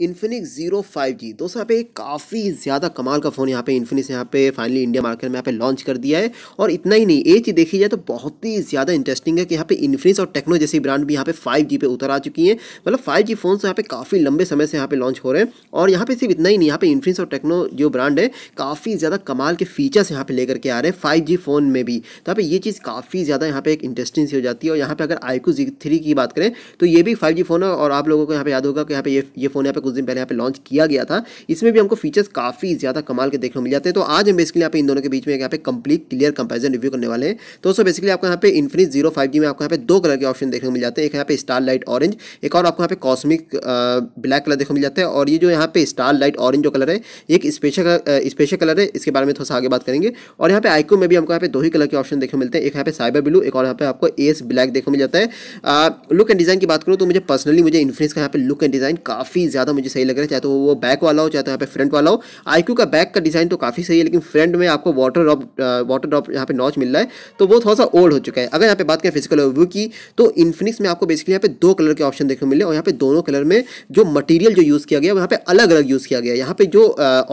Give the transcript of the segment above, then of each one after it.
Infinix zero five G दोस्तों यहाँ पे काफ़ी ज़्यादा कमाल का फ़ोन यहाँ पे इन्फिनिक्स यहाँ पे फाइनली इंडिया मार्केट में यहाँ पे लॉन्च कर दिया है और इतना ही नहीं ये चीज़ देखी जाए तो बहुत ही ज़्यादा इंटरेस्टिंग है कि यहाँ पे इन्फिनिक्स और टेक्नो जैसी ब्रांड भी यहाँ पे फाइव जी पे उतर आ चुकी है मतलब फाइव जी फोन यहाँ पे काफ़ी लंबे समय से यहाँ पे लॉन्च हो रहे हैं और यहाँ पे सिर्फ इतना ही नहीं यहाँ पे इन्फिनिक्स और टेक्नो जो ब्रांड है काफ़ी ज़्यादा कमाल के फीचर्स यहाँ पे लेकर के आ रहे हैं फाइव जी फ़ोन में भी तो यहाँ पे ये चीज़ काफ़ी ज़्यादा यहाँ पे एक इंटरेस्टिंग सी हो जाती है और यहाँ पे अगर आईकू जी थ्री की बात करें तो ये भी फाइव जी फ़ोन है और आप लोगों को यहाँ पे याद होगा कि यहाँ पे ये फ़ोन यहाँ पे कुछ दिन पहले यहाँ पे लॉन्च किया गया था इसमें भी हमको फीचर्स काफ़ी ज़्यादा कमाल के देखने को मिल जाते हैं तो आज हम बेसिकली यहाँ पे इन दोनों के बीच में यहाँ पे कंप्लीट क्लियर कंपेरिजन रिव्यू करने वाले हैं तो दोस्तों बेसिकली आपको यहाँ पे इन्फिनिट जीरो फाइव जी में आपको यहाँ पे दो कलर के ऑप्शन देखने को मिल जाते हैं एक यहाँ पे स्टार लाइट ऑरेंज एक और आपको यहाँ पे कॉस्मिक ब्लैक कलर देखने मिल जाता है और ये जो यहाँ पे स्टार लाइट ऑरेंज जो कलर है एक स्पेशल स्पेशल कलर है इसके बारे में थोड़ा सा आगे बात करेंगे और यहाँ पे आइको में भी हमको यहाँ पे दो ही कलर के ऑप्शन देखने मिलते हैं एक यहाँ पे साइबर ब्लू एक और यहाँ पे आपको एस ब्लैक देखने मिल जाता है लुक एंड डिज़ाइन की बात करूँ तो मुझे पर्सनली मुझे इन्फ्रेंस का यहाँ पे लुक एंड डिज़ाइन काफ़ी ज़्यादा ज़्यादा मुझे सही लग रहा है चाहे तो वो बैक वाला हो चाहे तो यहाँ पे फ्रंट वाला हो आई का बैक का डिज़ाइन तो काफ़ी सही है लेकिन फ्रंट में आपको वाटर ड्रॉप वाटर ड्रॉप यहाँ पे नॉच मिल रहा है तो वो थोड़ा सा ओल्ड हो चुका है अगर यहाँ पे बात करें फिजिकल ओवरव्यू की तो इन्फिनिक्स में आपको बेसिकली यहाँ पे दो कलर के ऑप्शन देखने को मिले और यहाँ पे दोनों कलर में जो मटीरियल जो यूज़ किया गया वहाँ पर अलग अलग यूज़ किया गया यहाँ पे जो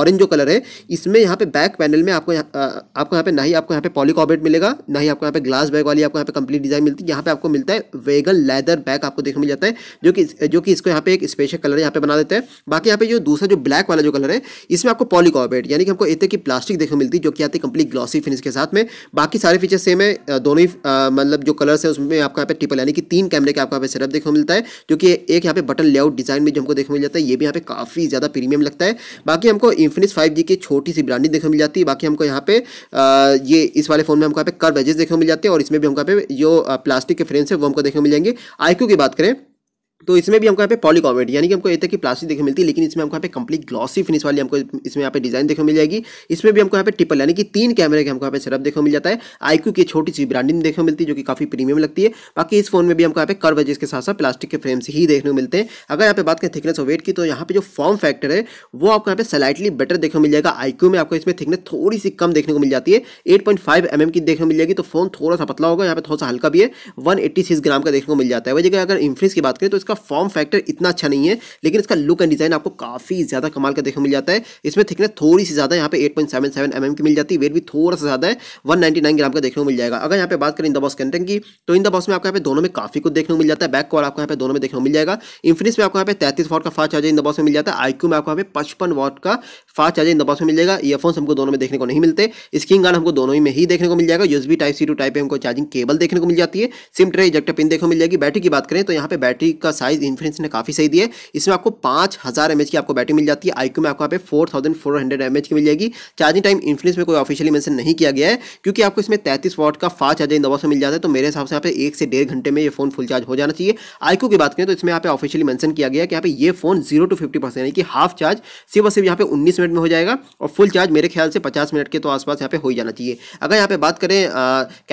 ऑरेंज जो कलर है इसमें यहाँ पे बैक पैनल में आपको आपको यहाँ पे ना ही आपको यहाँ पे पॉलीकॉबेट मिलेगा ना ही आपको यहाँ पे ग्लास बैग वाली आपको यहाँ पे कंप्लीट डिज़ाइन मिलती है यहाँ पे आपको मिलता है वेगन लेदर बैक आपको देखने मिल जाता है जो कि जो कि इसको यहाँ पे एक स्पेशल कलर यहाँ पे बना देते हैं बाकी यहाँ पे जो दूसरा जो ब्लैक वाला जो कलर है इसमें आपको पॉलीकॉर्बेट यानी कि हमको इतने की प्लास्टिक देखने मिलती है जो कि आती है कंप्लीट ग्लॉसी फिनिश के साथ में बाकी सारे फीचर सेम है दोनों ही मतलब जो कलर्स है उसमें आपको यहाँ पे ट्रिपल यानी कि तीन कैमरे के आपको यहाँ पे सेटअप देखने मिलता है जो कि एक यहाँ पे बटन लेआउट डिजाइन में जो हमको देखने मिल जाता है ये भी यहाँ पे काफ़ी ज़्यादा प्रीमियम लगता है बाकी हमको इन्फिनिक्स फाइव की छोटी सी ब्रांडिंग देखने मिल जाती है बाकी हमको यहाँ पे ये इस वाले फोन में हमको यहाँ पे कर वेजेस देखने मिल जाते हैं और इसमें भी हमको यहाँ पे जो प्लास्टिक के फ्रेम्स है वो हमको देखने मिल जाएंगे आईक्यू की बात करें तो इसमें भी हमको यहाँ पे पॉलीकॉमेट यानी कि हमको तक की प्लास्टिक देखने मिलती है लेकिन इसमें हमको यहाँ पे कंप्लीट ग्लॉसी फिनिश वाली हमको इसमें यहाँ पे डिजाइन देखने मिल जाएगी इसमें भी हमको यहाँ पे टिपल यानी कि तीन कैमरे के हमको यहाँ पे सेटअप देखने मिल जाता है आईक्यू की छोटी सी ब्रांडिंग देखने मिलती है जो कि काफी प्रीमियम लगती है बाकी इस फोन में भी हमको यहाँ पे कर्व एजेस के साथ साथ प्लास्टिक के फ्रेम्स ही देखने को मिलते हैं अगर यहाँ पे बात करें थिकनेस और वेट की तो यहाँ पे जो फॉर्म फैक्टर है वो आपको यहाँ पे स्लाइटली बेटर देखने मिल जाएगा आईक्यू में आपको इसमें थिकनेस थोड़ी सी कम देखने को मिल जाती है eight point five M M की देखने मिल जाएगी तो फोन थोड़ा सा पतला होगा यहाँ पे थोड़ा सा हल्का भी है वन एट्टी सिक्स ग्राम का देखने को मिल जाता है वजह जगह अगर इंफ्रेस की बात करें तो इसका इसका फॉर्म फैक्टर इतना अच्छा नहीं है लेकिन इसका लुक एंड डिज़ाइन आपको काफ़ी ज़्यादा कमाल का देखने मिल जाता है इसमें थिकनेस थोड़ी सी ज़्यादा यहाँ पे एट पॉइंट mm की मिल जाती है वेट भी थोड़ा सा ज़्यादा है वन ग्राम का देखने को मिल जाएगा अगर यहाँ पे बात करें इन द बॉस कंटेंट की तो इन द बॉस में आपको यहाँ पे दोनों में काफ़ी कुछ देखने को मिल जाता है बैक कॉल आपको यहाँ पे दोनों में देखने को मिल जाएगा इन्फिनिक्स में आपको यहाँ पे तैतीस वॉट का fast charger in the box में मिल जाता है आईक्यू में आपको यहाँ पे पचपन वॉट का fast charger in the box में मिल जाएगा ईयरफोन हमको दोनों में देखने को नहीं मिलते स्क्रीन गार्ड हमको दोनों ही में ही देखने को मिल जाएगा USB type C to type हमको चार्जिंग केबल देखने को मिल जाती है सिम ट्रे इजेक्टर पिन देखने को मिल जाएगी बैटरी की बात करें तो यहाँ पे बैटरी का साइज इन्फ्रेंस ने काफ़ी सही दिया है इसमें आपको पांच हज़ार एमएच की आपको बैटरी मिल जाती है आईक्यू में आपको यहाँ पे four thousand four hundred MH की मिल जाएगी चार्जिंग टाइम इन्फ्रेंस में कोई ऑफिशियली मैंशन नहीं किया गया है क्योंकि आपको इसमें तैतीस वॉट का फास्ट चार्जिंग दवा से मिल जाता है तो मेरे हिसाब से यहाँ पे एक से डेढ़ घंटे में ये फोन फुल चार्ज हो जाना चाहिए आईक्यू की बात करें तो इसमें यहाँ पे ऑफिशियली मैंशन किया गया कि यहाँ पे ये phone zero to fifty percent यानी कि हाफ चार्ज सिर्फ और सिर्फ यहाँ पे उन्नीस मिनट में हो जाएगा और फुल चार्ज मेरे ख्याल से पचास मिनट के तो आसपास यहाँ पे हो जाना चाहिए अगर यहाँ पे बात करें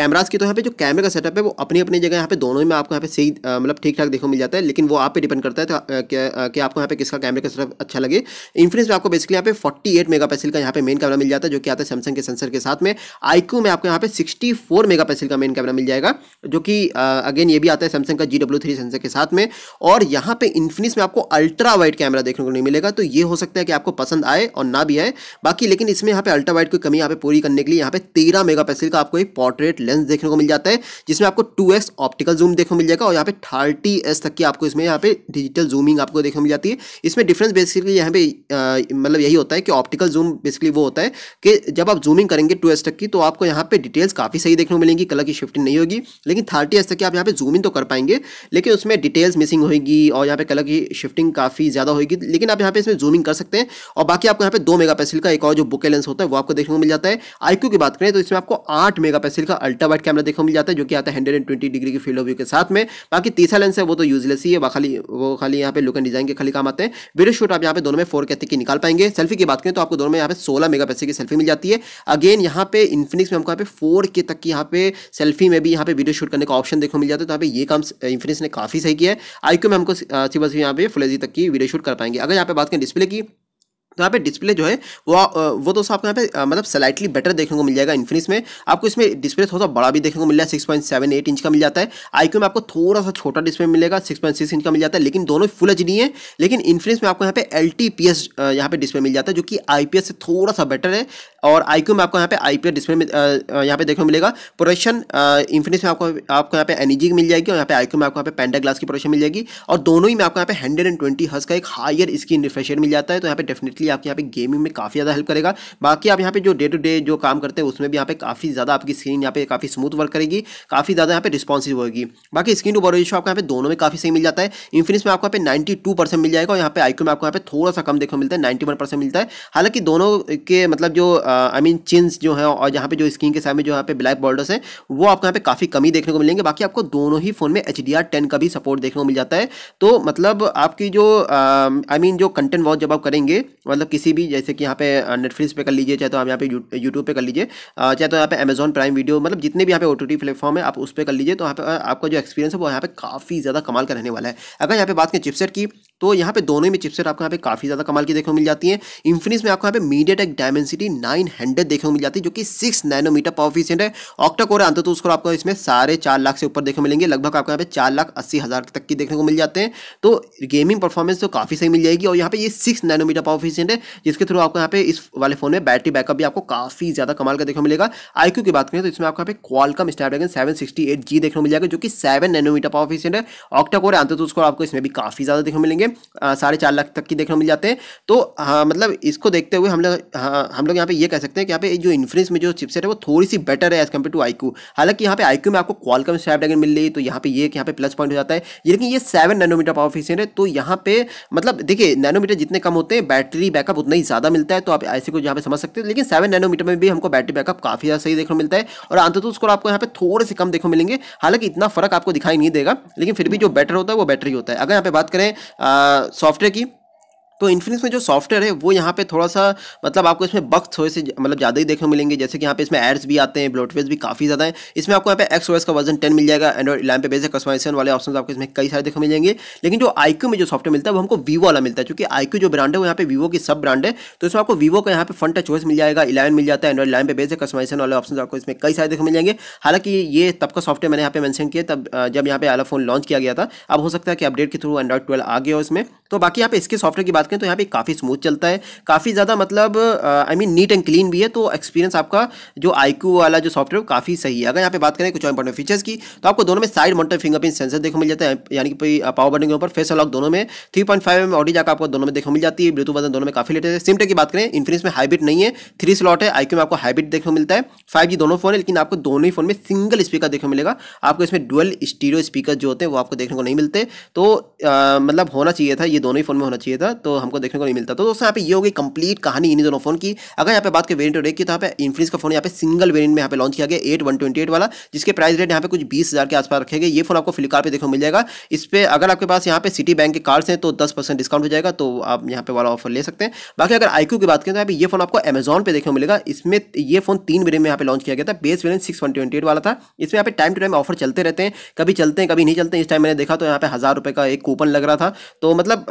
कैमराज की तो यहाँ पे जो कैमरे का सेटअप है वो अपनी अपनी जगह यहाँ पे दोनों में आपको यहाँ पे सही मतलब ठीक ठाक देखो मिल जाता है लेकिन लेकिन वो आप पे डिपेंड करता है तो कि आपको यहाँ पे किसका कैमरे का तरफ अच्छा लगे इन्फ्रेंस में आपको बेसिकली यहाँ पे 48 मेगापिक्सल का यहाँ पे मेन कैमरा मिल जाता है जो कि आता है सैमसंग के सेंसर के साथ में आईक्यू में आपको यहाँ पे 64 मेगापिक्सल का मेन कैमरा मिल जाएगा जो कि अगेन ये भी आता है सैमसंग का जी डब्ल्यू थ्री सेंसर के साथ में और यहाँ पे इन्फिनिक्स में आपको अल्ट्रा वाइड कैमरा देखने को नहीं मिलेगा तो ये हो सकता है कि आपको पसंद आए और ना भी आए बाकी लेकिन इसमें यहाँ पे अल्ट्रा वाइड की कमी यहाँ पे पूरी करने के लिए यहाँ पे तेरह मेगा का आपको एक पोर्ट्रेट लेंस देखने को मिल जाता है जिसमें आपको टू ऑप्टिकल जूम देखने को मिल जाएगा और यहाँ पे थर्टी तक की आपको आपको इसमें यहाँ पे डिजिटल जूमिंग आपको देखने मिल जाती है इसमें डिफरेंस बेसिकली यहाँ पे मतलब यही होता है कि ऑप्टिकल जूम बेसिकली वो होता है कि जब आप जूमिंग करेंगे टू तक की तो आपको यहाँ पे डिटेल्स काफ़ी सही देखने को मिलेंगी कलर की शिफ्टिंग नहीं होगी लेकिन थर्टी तक की आप यहाँ पे जूमिंग तो कर पाएंगे लेकिन उसमें डिटेल्स मिसिंग होगी और यहाँ पे कलर की शिफ्टिंग काफ़ी ज़्यादा होगी लेकिन आप यहाँ पे इसमें जूमिंग कर सकते हैं और बाकी आपको यहाँ पे दो मेगा का एक और जो बुके लेंस होता है वो आपको देखने को मिल जाता है आई की बात करें तो इसमें आपको आठ मेगा का अल्ट्रा वाइट कैमरा देखने को मिल जाता है जो कि आता है हंड्रेड डिग्री की फील्ड ऑफ व्यू के साथ में बाकी तीसरा लेंस है वो तो यूजलेस सी है खाली वो खाली यहाँ पे लुक एंड डिजाइन के खाली काम आते हैं वीडियो शूट आप यहाँ पे दोनों में फोर कैसे की निकाल पाएंगे सेल्फी की बात करें तो आपको दोनों में यहाँ पे सोलह मेगा की सेल्फी मिल जाती है अगेन यहाँ पे इन्फिनिक्स में हमको यहाँ पे फोर के तक की यहाँ पे सेल्फी में भी यहाँ पे वीडियो शूट करने का ऑप्शन देखो मिल जाता है तो यहाँ पे ये काम इन्फिनिक्स ने काफी सही किया है आईक्यू में हमको सिर्फ यहाँ पे फुलेजी तक की वीडियो शूट कर पाएंगे अगर यहाँ पे बात करें डिस्प्ले की तो यहाँ पे डिस्प्ले जो है वो वो दोस्तों आपको यहाँ पे मतलब स्लाइटली बेटर देखने को मिल जाएगा इन्फिनिक्स में आपको इसमें डिस्प्ले थोड़ा बड़ा भी देखने को मिल जाए six point seven eight inch का मिल जाता है आई में आपको थोड़ा सा छोटा डिस्प्ले मिलेगा सिक्स पॉइंट सिक्स इंच का मिल जाता है लेकिन दोनों फुल एच है लेकिन इन्फिनिक्स में आपको यहाँ पे एल टी पी एस यहाँ पे डिस्प्ले मिल जाता है जो कि आई पी एस से थोड़ा सा बेटर है और आईक्यू में आपको यहाँ पे आई पी एस डिस्प्ले यहाँ पे देखने को मिलेगा प्रोडक्शन इन्फिनिक्स में आपको आपको यहाँ पे एनर्जी मिल जाएगी और यहाँ पे आईक्यू में आपको यहाँ पे पेंडा ग्लास की प्रोडक्शन मिल जाएगी और दोनों ही में आपको यहाँ पे हंड्रेड एंड ट्वेंटी हर्स का एक हायर स्क्रीन रिफ्रेश मिल जाता है तो यहाँ पे डेफिनेटली ये आपके यहाँ पे गेमिंग में काफ़ी ज़्यादा हेल्प करेगा बाकी आप यहाँ पे जो डे टू डे जो काम करते हैं उसमें भी यहाँ पे काफ़ी ज़्यादा आपकी स्क्रीन यहाँ पे काफ़ी स्मूथ वर्क करेगी काफ़ी ज़्यादा यहाँ पे रिस्पॉन्सिव होगी बाकी स्क्रीन टू बॉडी रेशो आपको यहाँ पे दोनों में काफ़ी सही मिल जाता है इन्फिनिक्स में आपको यहाँ पे नाइन्टी मिल जाएगा और यहाँ पे आईक्यू में आपको यहाँ पे थोड़ा सा कम देखने मिलता है नाइन्टी मिलता है हालांकि दोनों के मतलब जो आई मीन चिन्स जो है और यहाँ पे जो स्क्रीन के सामने जो यहाँ पे ब्लैक बॉर्डर्स है वो आपको यहाँ पे काफ़ी कमी देखने को मिलेंगे बाकी आपको दोनों ही फोन में एच डी का भी सपोर्ट देखने को मिल जाता है तो मतलब आपकी जो आई मीन जो कंटेंट वॉच जब आप करेंगे मतलब मतलब किसी भी जैसे कि यहाँ पे नेटफ्लिक्स पे कर लीजिए चाहे तो आप यहाँ पे यूट्यूब पे कर लीजिए चाहे तो यहाँ पे अमेजन प्राइम वीडियो मतलब जितने भी यहाँ पे ओ टी प्लेटफॉर्म है आप उस पर कर लीजिए तो यहाँ पे आपका जो एक्सपीरियंस है वो यहाँ पे काफ़ी ज़्यादा कमाल का रहने वाला है अगर यहाँ पे बात करें चिपसेट की तो यहाँ पे दोनों में चिपसेट आपको यहाँ पे काफ़ी ज़्यादा कमाल की देखने को मिल जाती है इन्फिनिक्स में आपको यहाँ पे MediaTek Dimensity nine hundred देखने को मिल जाती है जो कि सिक्स नाइनोमीटर पॉफिशियंट है ऑक्टा कोर अंत तो उसको आपको इसमें साढ़े चार लाख से ऊपर देखने मिलेंगे लगभग आपको यहाँ पे चार लाख अस्सी हज़ार तक की देखने को मिल जाते हैं तो गेमिंग परफॉर्मेंस तो काफ़ी सही मिल जाएगी और यहाँ पे ये सिक्स नैनोमीटर पॉफिशियंट है जिसके थ्रू आपको यहाँ पे इस वाले फोन में बैटरी बैकअप भी आपको काफ़ी ज़्यादा कमाल का देखने मिलेगा आई की बात करें तो इसमें आपको यहाँ पे Qualcomm Snapdragon seven sixty eight G देखने मिल जाएगा जो कि सेवन नैनोमीटर पॉफिशियंट है ऑक्टा कोर अंत तो उसको आपको इसमें भी काफ़ी ज़्यादा देखने मिलेंगे साढ़े चार लाख तक की देखने को मिल जाते हैं तो हाँ मतलब इसको देखते हुए हम लोग हाँ हम लोग यहाँ पे ये कह सकते हैं कि यहाँ पे जो इन्फ्रेंस में जो चिपसेट है वो थोड़ी सी बेटर है एज कम्पेयर टू आईक्यू हालांकि यहाँ पे आईक्यू में आपको क्वालकम ड्रैगन मिल रही तो यहाँ पे ये यहाँ पे प्लस पॉइंट हो जाता है लेकिन ये सेवन नैनोमीटर पावर फिशियन है तो यहाँ पे मतलब देखिए नैनोमीटर जितने कम होते हैं बैटरी बैकअप उतना ही ज़्यादा मिलता है तो आप ऐसे को यहाँ पे समझ सकते हैं लेकिन सेवन नैनोमीटर में भी हमको बैटरी बैकअप काफ़ी ज़्यादा सही देखने को मिलता है और अंत तो आपको यहाँ पे थोड़े से कम देखने को मिलेंगे हालांकि इतना फर्क आपको दिखाई नहीं देगा लेकिन फिर भी जो बैटर होता है वो बैटरी होता है अगर यहाँ पे बात करें सॉफ्टवेयर की तो इन्फिनिक्स में जो सॉफ्टवेयर है वो यहाँ पे थोड़ा सा मतलब आपको इसमें बक्स थोड़े से मतलब ज़्यादा ही देखने को मिलेंगे जैसे कि यहाँ पे इसमें एड्स भी आते हैं ब्लोटवेज भी काफ़ी ज़्यादा है इसमें आपको यहाँ पे एक्स ओएस का वर्जन टेन मिल जाएगा एंड्रॉइड इलेवन पे बेसिक कस्टमाइजेशन वाले ऑप्शन आपको इसमें कई सारे देखने मिलेंगे लेकिन जो आईक्यू में जो सॉफ्टवेयर मिलता है वो हमको वीवो वाला मिलता है क्योंकि आईक्यू जो ब्रांड है वो यहाँ पे वीवो की सब ब्रांड है तो इसमें आपको वीवो का यहाँ पे फंड चॉइस मिल जाएगा इलेवन मिल जाता है एंड्रॉइड इलेवन पे बेसिक कस्टमाइजेशन वाले ऑप्शन आपको इसमें कई सारे देखने मिल जाएंगे हालांकि ये तब का सॉफ्टवेयर मैंने यहाँ पे मैंशन किया तब जब यहाँ पे आला फोन लॉन्च किया गया था अब हो सकता है कि अपडेट के थ्रू एंड्रॉइड ट्वेल्व आ गया उसमें तो बाकी यहाँ पे इसके सॉफ्टवेयर की बात करें तो यहाँ पे काफ़ी स्मूथ चलता है काफ़ी ज़्यादा मतलब I mean neat and clean भी है तो एक्सपीरियंस आपका जो आई वाला जो सॉफ्टवेयर काफ़ी सही है अगर यहाँ पे बात करें कुछ इंपॉर्टेंट फीचर्स की तो आपको दोनों में साइड मोटर फिंगरप्रिंट सेंसर देखो मिल जाता है यानी कि पावर बटन के ऊपर फेस अलॉक दोनों में three point five M audio जाकर आपको दोनों में देखो मिल जाती है ब्लूटूथ वर्जन दोनों में काफ़ी लेटेस्ट है सिमटे की बात करें इन्फिनिक्स में हाइब्रिड नहीं है थ्री स्लॉट है आई में आपको हाइब्रिड देखने मिलता है फाइव दोनों फोन है लेकिन आपको दोनों ही फोन में सिंगल स्पीकर देखने मिलेगा आपको इसमें डुअल स्टीरियो स्पीकर जो होते हैं वो आपको देखने को नहीं मिलते तो मतलब होना चाहिए था ये दोनों ही फोन में होना चाहिए था तो हमको देखने को नहीं मिलता तो दोस्तों यहाँ पे ये होगी कंप्लीट कहानी इन दोनों फोन की अगर यहाँ पे बात करें वेरियंट रेट की तो यहाँ पे इन्फिनिक्स का फोन यहाँ पे सिंगल वेरियंट में यहाँ पे लॉन्च किया गया एट वन ट्वेंटी एट वाला जिसके प्राइस रेट यहाँ पे कुछ बीस हज़ार के आसपास रखेंगे ये फोन आपको फ्लिपकार्ट पे देखने मिल जाएगा इस पर अगर आपके पास यहाँ पे सिटी बैंक के कार्ड्स हैं तो दस परसेंट डिस्काउंट हो जाएगा तो आप यहाँ पे वाला ऑफर ले सकते हैं बाकी अगर आईक्यू की बात करें तो यहाँ पे ये फोन आपको अमेजन पे देखने को मिलेगा इसमें ये फोन तीन वेरियंट में यहाँ पे लॉन्च किया गया था base variant six one twenty eight वाला था इसमें यहाँ पे टाइम टू टाइम ऑफर चलते रहते हैं कभी चलते हैं कभी नहीं चलते इस टाइम मैंने देखा तो यहाँ पे हज़ार रुपये का एक कूपन लग रहा था तो मतलब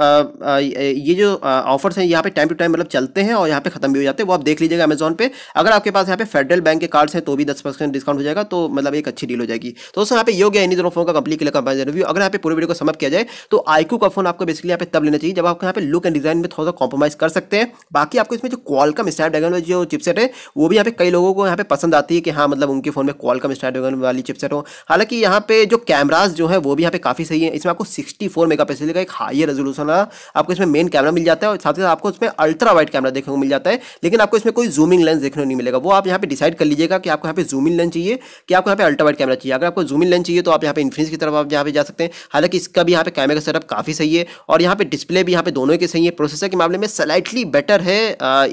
ये जो ऑफर्स हैं यहाँ पे टाइम टू टाइम मतलब चलते हैं और यहाँ पे खत्म भी हो जाते हैं वो आप देख लीजिएगा अमेजोन पे अगर आपके पास यहाँ पे फेडरल बैंक के कार्ड्स हैं तो भी दस परसेंट डिस्काउंट हो जाएगा तो मतलब एक अच्छी डील हो जाएगी तो दोस्तों यहाँ पे योग इन दोनों फोन का कंपनी के लिए कंपनी रिव्यू अगर यहाँ पे पूरे वीडियो को समप किया जाए तो आईकू का फोन आपको बेसिकली यहाँ पे तब लेना चाहिए जब आप यहाँ पे लुक एंड डिजाइन में थोड़ा सा कॉम्प्रोमाइज कर सकते हैं बाकी आपको इसमें जो क्वालकम ड्रैगन वाली जो चिपसेट है वो भी यहाँ पे कई लोगों को यहाँ पे पसंद आती है कि हाँ मतलब उनके फोन में क्वालकम ड्रैगन वाली चिपसेट हो हालांकि यहाँ पे जो कैमराज जो है वो भी यहाँ पे काफी सही है इसमें आपको सिक्सटी फोर मेगा का एक हाई रेजोल्यूशन आपको इसमें मेन कैमरा मिल जाता है और साथ ही साथ आपको उसमें अल्ट्रा वाइड कैमरा देखने को मिल जाता है लेकिन आपको इसमें कोई जूमिंग लेंस देखने को नहीं मिलेगा वो आप यहाँ पे डिसाइड कर लीजिएगा कि आपको यहाँ पे जूमिंग लेंस चाहिए कि आपको यहाँ पे अल्ट्रा वाइड कैमरा चाहिए अगर आपको जूमिंग लेंस चाहिए तो आप यहाँ पे इन्फिनिक्स की तरफ आप यहाँ पे जा सकते हैं हालांकि इसका भी यहाँ पे कैमरे का सेटअप काफ़ी सही है और यहाँ पे डिस्प्ले भी यहाँ पे दोनों के सही है प्रोसेसर के मामले में स्लाइटली बेटर है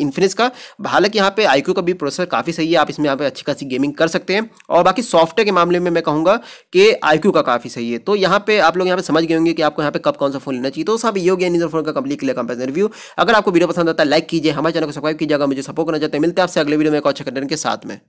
इन्फिनिक्स का हालांकि यहाँ पे आई का भी प्रोसेसर काफ़ी सही है आप इसमें यहाँ पे अच्छी खासी गेमिंग कर सकते हैं और बाकी सॉफ्टवेयर के मामले में मैं कहूँगा कि आई का काफ़ी सही है तो यहाँ पे आप लोग यहाँ पे समझ गए होंगे कि आपको यहाँ पे कब कौन सा फोन लेना चाहिए तो सब योग फोन का कंप्लीट वीडियो का रिव्यू अगर आपको वीडियो पसंद आता है लाइक कीजिए हमारे चैनल को सब्सक्राइब कीजिएगा मुझे सपोर्ट करना चाहते हैं मिलते हैं आपसे अगले वीडियो में एक और अच्छे कंटेंट के साथ में